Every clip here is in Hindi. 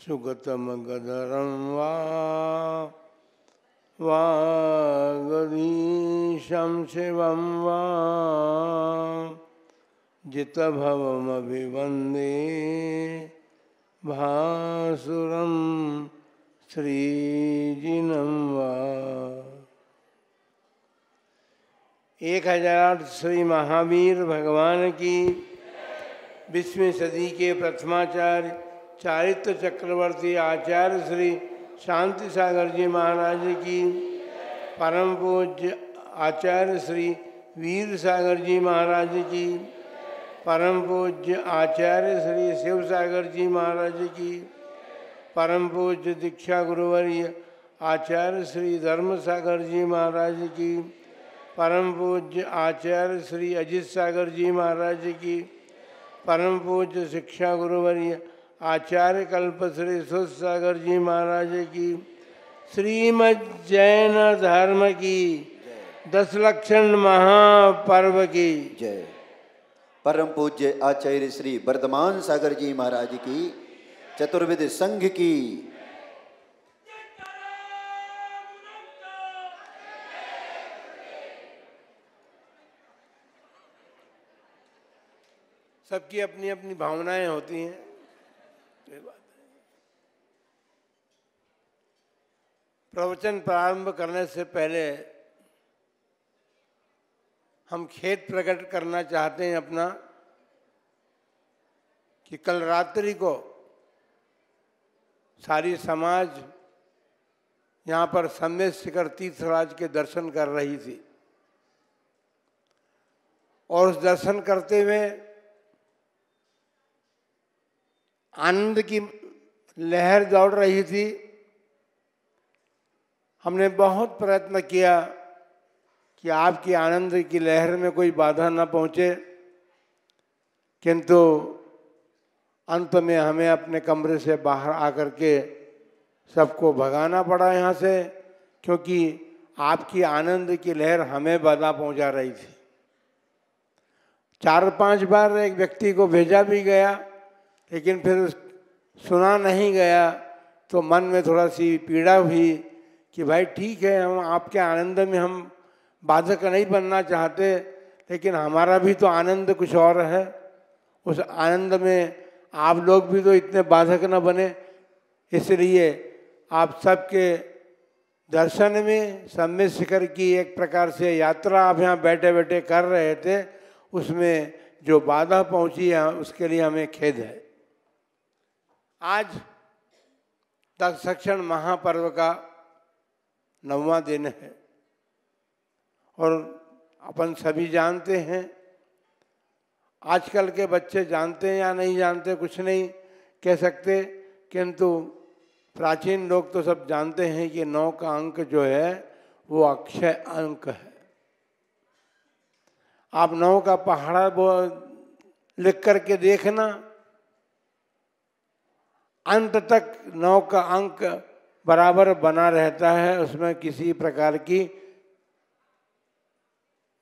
सुगतमगधरं वा वागदीशं शिव वा जितभवमभिवन्दे भासुरं एक हजार श्री महावीर भगवान की बीसवीं सदी के प्रथमाचार्य चारित्र चक्रवर्ती आचार्य श्री शांति सागर जी महाराज की परम पूज्य आचार्य श्री वीर सागर जी महाराज की परम पूज्य आचार्य श्री शिव सागर जी महाराज की परम पूज्य दीक्षा गुरुवर्य आचार्य श्री धर्म सागर जी महाराज की परम पूज्य आचार्य श्री अजित सागर जी महाराज की परम पूज्य शिक्षा गुरुवर्य आचार्य कल्प श्री सुसागर जी महाराज की श्रीमद जैन धर्म की दस लक्षण महापर्व की जय परम पूज्य आचार्य श्री वर्धमान सागर जी महाराज की चतुर्विद संघ की सबकी अपनी अपनी भावनाएं होती हैं बात प्रवचन प्रारंभ करने से पहले हम खेत प्रकट करना चाहते हैं अपना कि कल रात्रि को सारी समाज यहाँ पर समय शिखर तीर्थराज के दर्शन कर रही थी और उस दर्शन करते हुए आनंद की लहर दौड़ रही थी हमने बहुत प्रयत्न किया कि आपकी आनंद की लहर में कोई बाधा न पहुँचे किंतु अंत में हमें अपने कमरे से बाहर आकर के सबको भगाना पड़ा यहाँ से क्योंकि आपकी आनंद की लहर हमें बाधा पहुँचा रही थी चार पांच बार एक व्यक्ति को भेजा भी गया लेकिन फिर सुना नहीं गया तो मन में थोड़ा सी पीड़ा हुई कि भाई ठीक है हम आपके आनंद में हम बाधक नहीं बनना चाहते लेकिन हमारा भी तो आनंद कुछ और है उस आनंद में आप लोग भी तो इतने बाधक न बने इसलिए आप सबके दर्शन में सम्य शिखर की एक प्रकार से यात्रा आप यहाँ बैठे बैठे कर रहे थे उसमें जो बाधा पहुँची है उसके लिए हमें खेद है आज दक्षण महापर्व का नौवा दिन है और अपन सभी जानते हैं आजकल के बच्चे जानते हैं या नहीं जानते कुछ नहीं कह सकते किंतु प्राचीन लोग तो सब जानते हैं कि नौ का अंक जो है वो अक्षय अंक है आप नौ का पहाड़ा लिख करके देखना अंत तक नौ का अंक बराबर बना रहता है उसमें किसी प्रकार की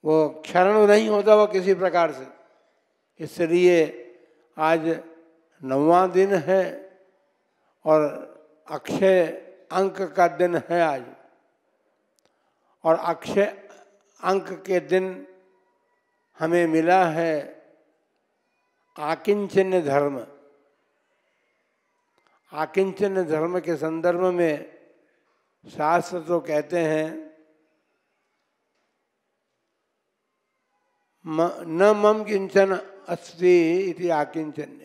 वो क्षरण नहीं होता वो किसी प्रकार से इसलिए आज नवा दिन है और अक्षय अंक का दिन है आज और अक्षय अंक के दिन हमें मिला है आकिंचन्य धर्म आकिंचन धर्म के संदर्भ में शास्त्र तो कहते हैं म, न मम किंचन अस्ति इति आकिंचन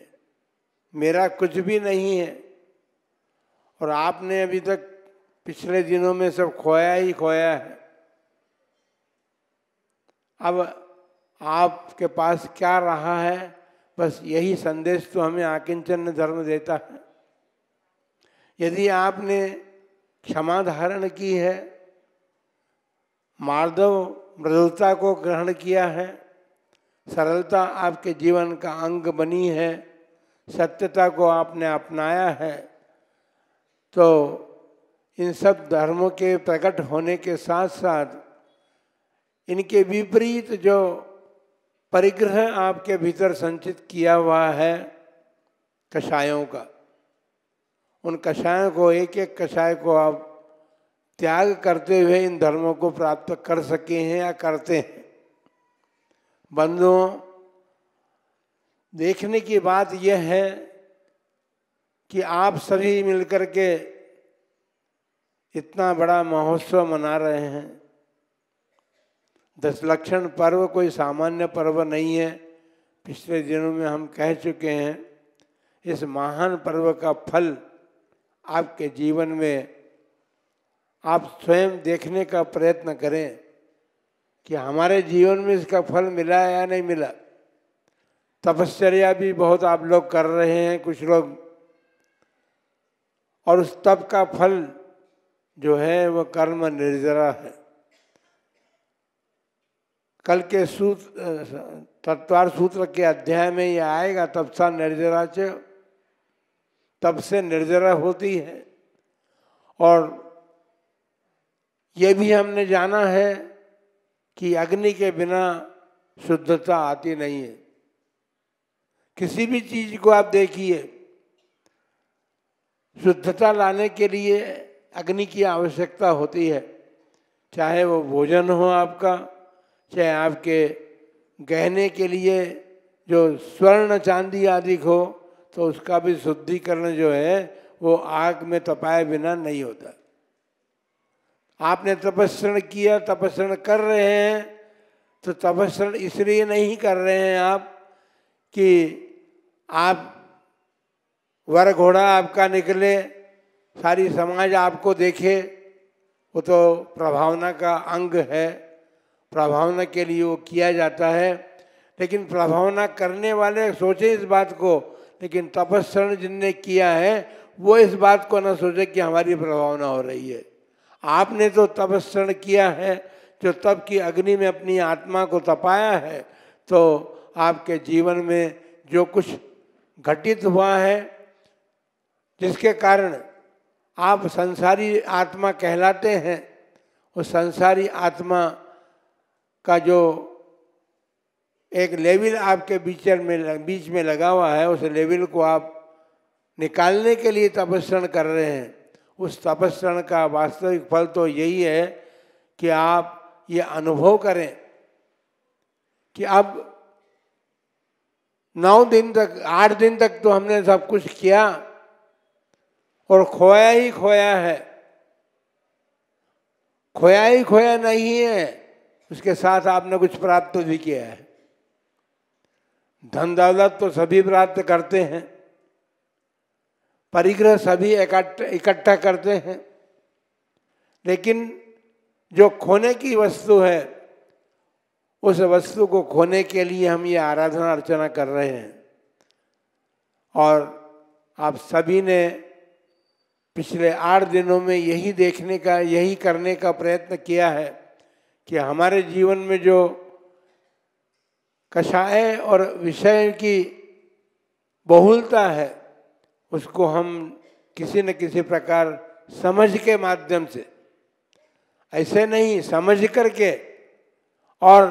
मेरा कुछ भी नहीं है और आपने अभी तक पिछले दिनों में सब खोया ही खोया है अब आपके पास क्या रहा है बस यही संदेश तो हमें आकिंचन धर्म देता है यदि आपने क्षमा धारण की है मार्दव मृदुलता को ग्रहण किया है सरलता आपके जीवन का अंग बनी है सत्यता को आपने अपनाया है तो इन सब धर्मों के प्रकट होने के साथ साथ इनके विपरीत जो परिग्रह आपके भीतर संचित किया हुआ है कषायों का उन कषायों को एक एक कषाय को आप त्याग करते हुए इन धर्मों को प्राप्त कर सके हैं या करते हैं बंधुओं देखने की बात यह है कि आप सभी मिलकर के इतना बड़ा महोत्सव मना रहे हैं दशलक्षण पर्व कोई सामान्य पर्व नहीं है पिछले दिनों में हम कह चुके हैं इस महान पर्व का फल आपके जीवन में आप स्वयं देखने का प्रयत्न करें कि हमारे जीवन में इसका फल मिला या नहीं मिला तपश्चर्या भी बहुत आप लोग कर रहे हैं कुछ लोग और उस तप का फल जो है वह कर्म निर्जरा है कल के सूत्र तत्वार सूत्र के अध्याय में यह आएगा तपसा निर्जरा च तब से निर्जरा होती है और ये भी हमने जाना है कि अग्नि के बिना शुद्धता आती नहीं है किसी भी चीज को आप देखिए शुद्धता लाने के लिए अग्नि की आवश्यकता होती है चाहे वो भोजन हो आपका चाहे आपके गहने के लिए जो स्वर्ण चांदी आदि हो तो उसका भी शुद्धिकरण जो है वो आग में तपाए बिना नहीं होता आपने तपस्रण किया तपस्रण कर रहे हैं तो तपस्रण इसलिए नहीं कर रहे हैं आप कि आप वर घोड़ा आपका निकले सारी समाज आपको देखे वो तो प्रभावना का अंग है प्रभावना के लिए वो किया जाता है लेकिन प्रभावना करने वाले सोचे इस बात को लेकिन तपस्रण जिनने किया है वो इस बात को ना सोचे कि हमारी प्रभावना हो रही है आपने तो तपस्रण किया है जो तप की अग्नि में अपनी आत्मा को तपाया है तो आपके जीवन में जो कुछ घटित हुआ है जिसके कारण आप संसारी आत्मा कहलाते हैं उस संसारी आत्मा का जो एक लेविल आपके बीच में बीच में लगा हुआ है उस लेविल को आप निकालने के लिए तपस्रण कर रहे हैं उस तपस्रण का वास्तविक फल तो यही है कि आप ये अनुभव करें कि अब नौ दिन तक आठ दिन तक तो हमने सब कुछ किया और खोया ही खोया है खोया ही खोया नहीं है उसके साथ आपने कुछ प्राप्त तो भी किया है धन दौलत तो सभी प्राप्त करते हैं परिग्रह सभी इकट्ठा करते हैं लेकिन जो खोने की वस्तु है उस वस्तु को खोने के लिए हम ये आराधना अर्चना कर रहे हैं और आप सभी ने पिछले आठ दिनों में यही देखने का यही करने का प्रयत्न किया है कि हमारे जीवन में जो कषाय और विषय की बहुलता है उसको हम किसी न किसी प्रकार समझ के माध्यम से ऐसे नहीं समझ कर के और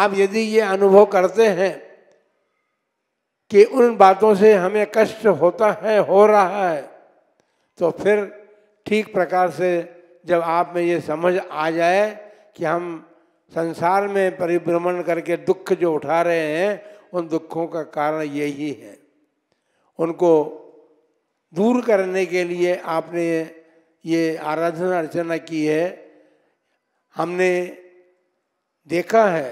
आप यदि ये अनुभव करते हैं कि उन बातों से हमें कष्ट होता है हो रहा है तो फिर ठीक प्रकार से जब आप में ये समझ आ जाए कि हम संसार में परिभ्रमण करके दुख जो उठा रहे हैं उन दुखों का कारण यही है उनको दूर करने के लिए आपने ये आराधना अर्चना की है हमने देखा है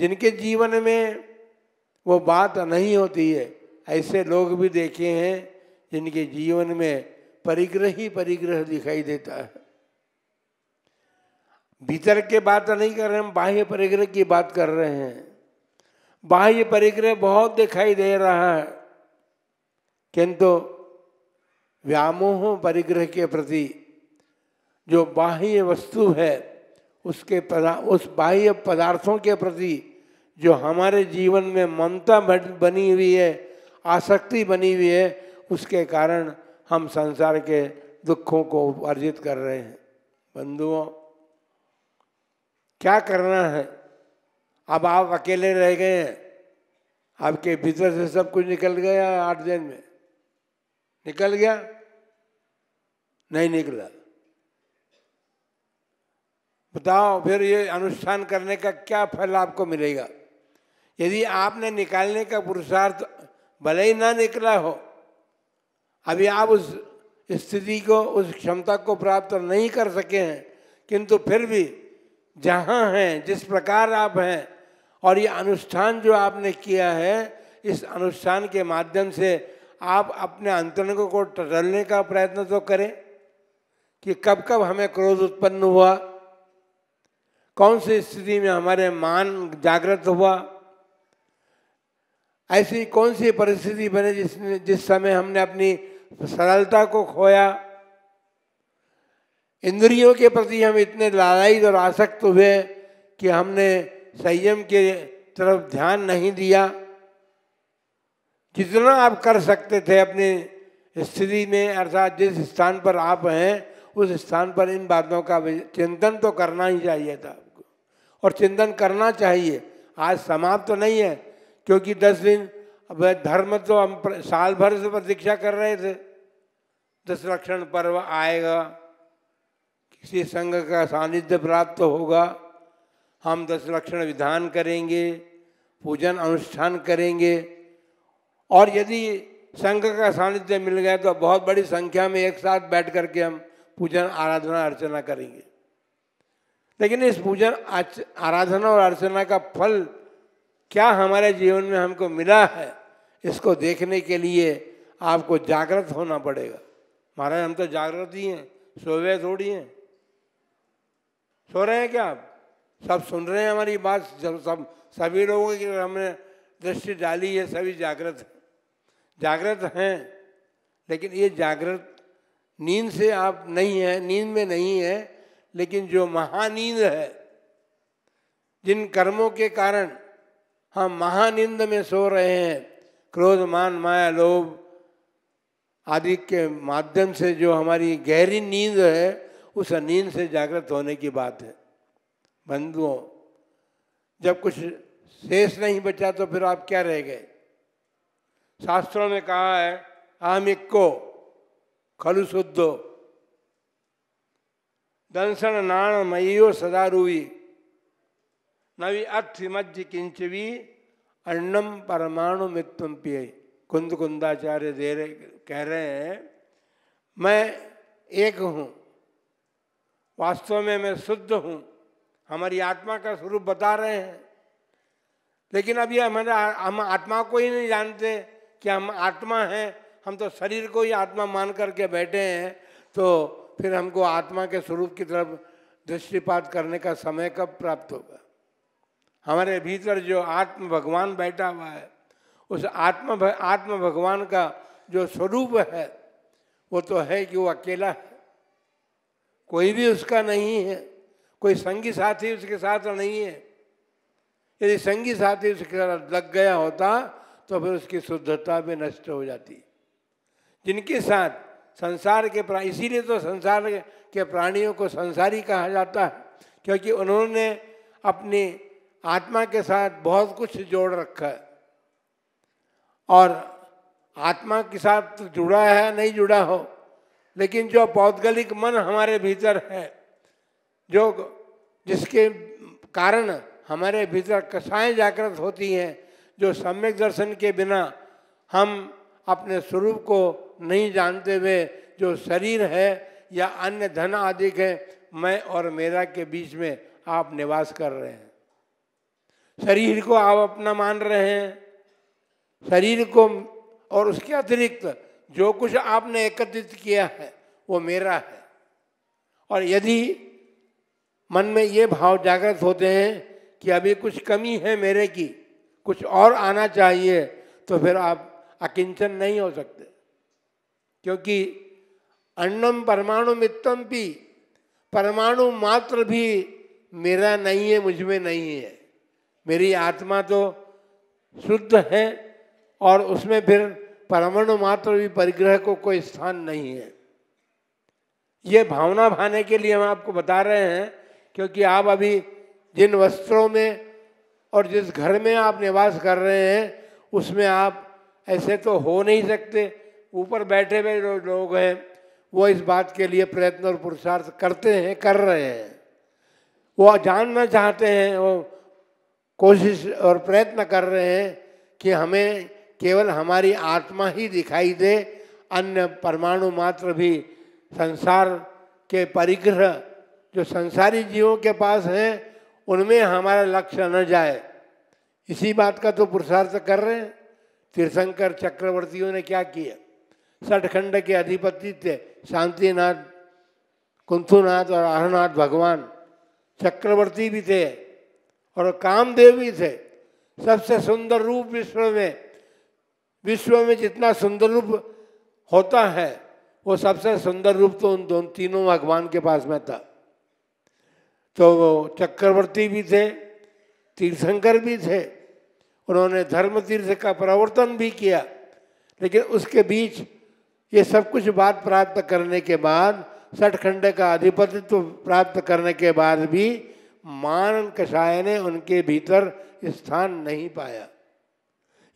जिनके जीवन में वो बात नहीं होती है ऐसे लोग भी देखे हैं जिनके जीवन में परिग्रह ही परिग्रह दिखाई देता है भीतर के बात नहीं कर रहे हम बाह्य परिग्रह की बात कर रहे हैं बाह्य परिग्रह बहुत दिखाई दे रहा है किंतु व्यामोह परिग्रह के प्रति जो बाह्य वस्तु है उसके पदा उस बाह्य पदार्थों के प्रति जो हमारे जीवन में ममता बनी हुई है आसक्ति बनी हुई है उसके कारण हम संसार के दुखों को अर्जित कर रहे हैं बंधुओं क्या करना है अब आप अकेले रह गए हैं आपके भीतर से सब कुछ निकल गया आठ दिन में निकल गया नहीं निकला बताओ फिर ये अनुष्ठान करने का क्या फल आपको मिलेगा यदि आपने निकालने का पुरुषार्थ भले ही ना निकला हो अभी आप उस स्थिति को उस क्षमता को प्राप्त नहीं कर सके हैं किंतु फिर भी जहाँ हैं जिस प्रकार आप हैं और ये अनुष्ठान जो आपने किया है इस अनुष्ठान के माध्यम से आप अपने अंतरंग को टटलने का प्रयत्न तो करें कि कब कब हमें क्रोध उत्पन्न हुआ कौन सी स्थिति में हमारे मान जागृत हुआ ऐसी कौन सी परिस्थिति बने जिसने जिस समय हमने अपनी सरलता को खोया इंद्रियों के प्रति हम इतने लालयित और आसक्त हुए कि हमने संयम के तरफ ध्यान नहीं दिया जितना आप कर सकते थे अपने स्थिति में अर्थात जिस स्थान पर आप हैं उस स्थान पर इन बातों का चिंतन तो करना ही चाहिए था आपको और चिंतन करना चाहिए आज समाप्त तो नहीं है क्योंकि दस दिन अब धर्म तो हम साल भर से प्रतीक्षा कर रहे थे दस लक्षण पर्व आएगा किसी संघ का सानिध्य प्राप्त होगा हम दस लक्षण विधान करेंगे पूजन अनुष्ठान करेंगे और यदि संघ का सानिध्य मिल गया तो बहुत बड़ी संख्या में एक साथ बैठ करके हम पूजन आराधना अर्चना करेंगे लेकिन इस पूजन आराधना और अर्चना का फल क्या हमारे जीवन में हमको मिला है इसको देखने के लिए आपको जागृत होना पड़ेगा महाराज हम तो जागृत ही हैं सोवे थोड़ी हैं सो रहे हैं क्या आप सब सुन रहे हैं हमारी बात जब सब सभी लोगों की हमने दृष्टि डाली है सभी जागृत जागृत हैं लेकिन ये जागृत नींद से आप नहीं हैं नींद में नहीं है लेकिन जो महानींद है जिन कर्मों के कारण हम महानिंद में सो रहे हैं क्रोध मान माया लोभ आदि के माध्यम से जो हमारी गहरी नींद है उस नींद से जागृत होने की बात है बंधुओं जब कुछ शेष नहीं बचा तो फिर आप क्या रह गए शास्त्रों ने कहा है आम इक्को खलु शुद्धो दंशन नाण मयो सदा रूवी नवी अथ मज्ज किंचवी अन्नम परमाणु मित्तम पिय कुंद कुंदाचार्य दे रहे कह रहे हैं मैं एक हूँ वास्तव में मैं शुद्ध हूँ हमारी आत्मा का स्वरूप बता रहे हैं लेकिन अभी हमारे हम आत्मा को ही नहीं जानते कि हम आत्मा हैं हम तो शरीर को ही आत्मा मान करके बैठे हैं तो फिर हमको आत्मा के स्वरूप की तरफ दृष्टिपात करने का समय कब प्राप्त होगा हमारे भीतर जो आत्म भगवान बैठा हुआ है उस आत्म आत्म भगवान का जो स्वरूप है वो तो है कि वो अकेला है कोई भी उसका नहीं है कोई संगी साथी उसके साथ नहीं है यदि संगी साथी उसके साथ लग गया होता तो फिर उसकी शुद्धता भी नष्ट हो जाती जिनके साथ संसार के प्राणी इसीलिए तो संसार के प्राणियों को संसारी कहा जाता है क्योंकि उन्होंने अपनी आत्मा के साथ बहुत कुछ जोड़ रखा है और आत्मा के साथ जुड़ा है नहीं जुड़ा हो लेकिन जो भौतगलिक मन हमारे भीतर है जो जिसके कारण हमारे भीतर कषाएँ जागृत होती हैं जो सम्यक दर्शन के बिना हम अपने स्वरूप को नहीं जानते हुए जो शरीर है या अन्य धन आदि है मैं और मेरा के बीच में आप निवास कर रहे हैं शरीर को आप अपना मान रहे हैं शरीर को और उसके अतिरिक्त जो कुछ आपने एकत्रित किया है वो मेरा है और यदि मन में ये भाव जागृत होते हैं कि अभी कुछ कमी है मेरे की कुछ और आना चाहिए तो फिर आप अकिंचन नहीं हो सकते क्योंकि अन्नम परमाणु मित्तम भी परमाणु मात्र भी मेरा नहीं है मुझ में नहीं है मेरी आत्मा तो शुद्ध है और उसमें फिर परमाणु मात्र भी परिग्रह को कोई स्थान नहीं है ये भावना भाने के लिए हम आपको बता रहे हैं क्योंकि आप अभी जिन वस्त्रों में और जिस घर में आप निवास कर रहे हैं उसमें आप ऐसे तो हो नहीं सकते ऊपर बैठे हुए जो लोग हैं वो इस बात के लिए प्रयत्न और पुरुषार्थ करते हैं कर रहे हैं वो जानना चाहते हैं वो कोशिश और प्रयत्न कर रहे हैं कि हमें केवल हमारी आत्मा ही दिखाई दे अन्य परमाणु मात्र भी संसार के परिग्रह जो संसारी जीवों के पास हैं उनमें हमारा लक्ष्य न जाए इसी बात का तो पुरुषार्थ कर रहे हैं तीर्थंकर चक्रवर्तियों ने क्या किया सठखंड के अधिपति थे शांतिनाथ कुंथुनाथ और अहनाथ भगवान चक्रवर्ती भी थे और कामदेव भी थे सबसे सुंदर रूप विश्व में विश्व में जितना सुंदर रूप होता है वो सबसे सुंदर रूप तो उन दोनों तीनों भगवान के पास में था तो वो चक्रवर्ती भी थे तीर्थंकर भी थे उन्होंने धर्म तीर्थ का प्रवर्तन भी किया लेकिन उसके बीच ये सब कुछ बात प्राप्त करने के बाद सठखंड का आधिपतित्व प्राप्त करने के बाद भी मान कषाय ने उनके भीतर स्थान नहीं पाया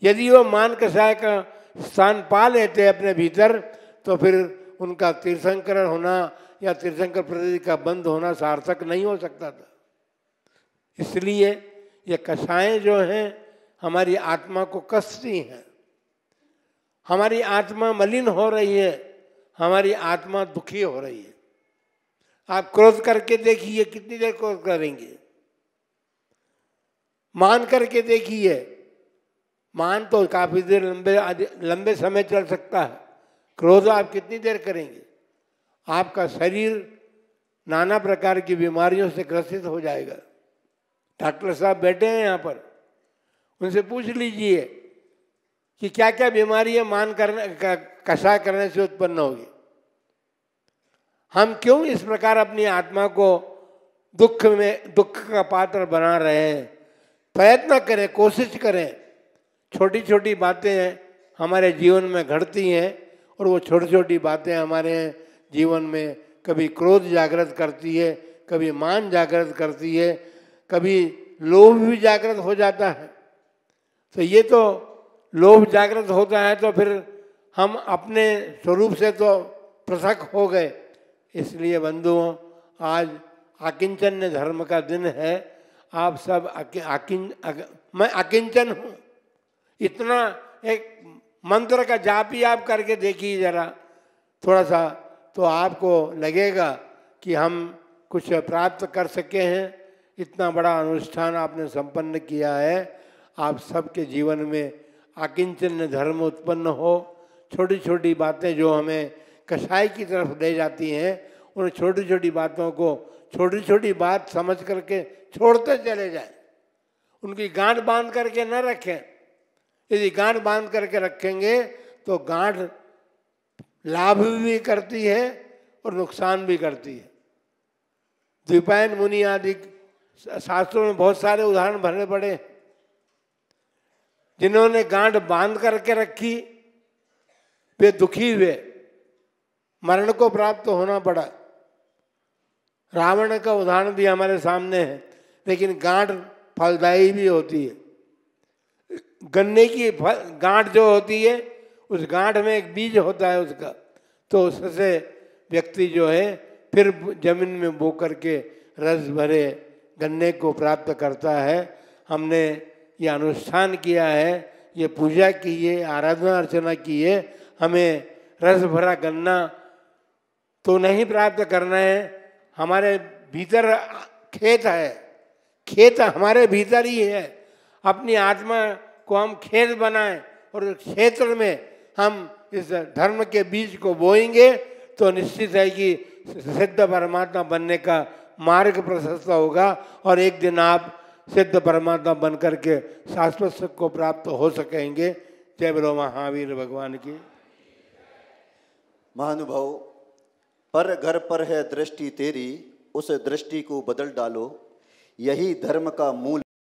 यदि वो मान कषाय का स्थान पा लेते अपने भीतर तो फिर उनका तीर्थंकरण होना या तीर्थंकर प्रति का बंद होना सार्थक नहीं हो सकता था इसलिए ये कषाएँ जो हैं हमारी आत्मा को कसती हैं हमारी आत्मा मलिन हो रही है हमारी आत्मा दुखी हो रही है आप क्रोध करके देखिए कितनी देर क्रोध करेंगे मान करके देखिए मान तो काफ़ी देर लंबे लंबे समय चल सकता है क्रोध आप कितनी देर करेंगे आपका शरीर नाना प्रकार की बीमारियों से ग्रसित हो जाएगा डॉक्टर साहब बैठे हैं यहाँ पर उनसे पूछ लीजिए कि क्या क्या बीमारियाँ मान करने कसा करने से उत्पन्न होगी हम क्यों इस प्रकार अपनी आत्मा को दुख में दुख का पात्र बना रहे हैं प्रयत्न करें कोशिश करें छोटी छोटी बातें हमारे जीवन में घटती हैं और वो छोटी छोटी बातें हमारे जीवन में कभी क्रोध जागृत करती है कभी मान जागृत करती है कभी लोभ भी जागृत हो जाता है तो ये तो लोभ जागृत होता है तो फिर हम अपने स्वरूप से तो पृथक हो गए इसलिए बंधुओं आज आकिंचन धर्म का दिन है आप सब आकिं, मैं आकिंचन हूँ इतना एक मंत्र का जाप ही आप करके देखिए जरा थोड़ा सा तो आपको लगेगा कि हम कुछ प्राप्त कर सके हैं इतना बड़ा अनुष्ठान आपने संपन्न किया है आप सबके जीवन में अकिंचन धर्म उत्पन्न हो छोटी छोटी बातें जो हमें कसाई की तरफ ले जाती हैं उन छोटी छोटी बातों को छोटी छोटी बात समझ करके छोड़ते चले जाए उनकी गांठ बांध करके न रखें यदि गांठ बांध करके रखेंगे तो गांठ लाभ भी करती है और नुकसान भी करती है द्विपायन मुनि आदि शास्त्रों में बहुत सारे उदाहरण भरने पड़े जिन्होंने गांठ बांध करके रखी वे दुखी हुए मरण को प्राप्त होना पड़ा रावण का उदाहरण भी हमारे सामने है लेकिन गांठ फलदायी भी होती है गन्ने की गांठ जो होती है उस गांठ में एक बीज होता है उसका तो उससे व्यक्ति जो है फिर जमीन में बो करके रस भरे गन्ने को प्राप्त करता है हमने ये अनुष्ठान किया है ये पूजा की है आराधना अर्चना की है हमें रस भरा गन्ना तो नहीं प्राप्त करना है हमारे भीतर खेत है खेत हमारे भीतर ही है अपनी आत्मा को हम खेत बनाएं और क्षेत्र में हम इस धर्म के बीज को बोएंगे तो निश्चित है कि सिद्ध परमात्मा बनने का मार्ग प्रशस्त होगा और एक दिन आप सिद्ध परमात्मा बनकर के शाश्वत सुख को प्राप्त हो सकेंगे जय बोलो महावीर भगवान की महानुभाव पर घर पर है दृष्टि तेरी उस दृष्टि को बदल डालो यही धर्म का मूल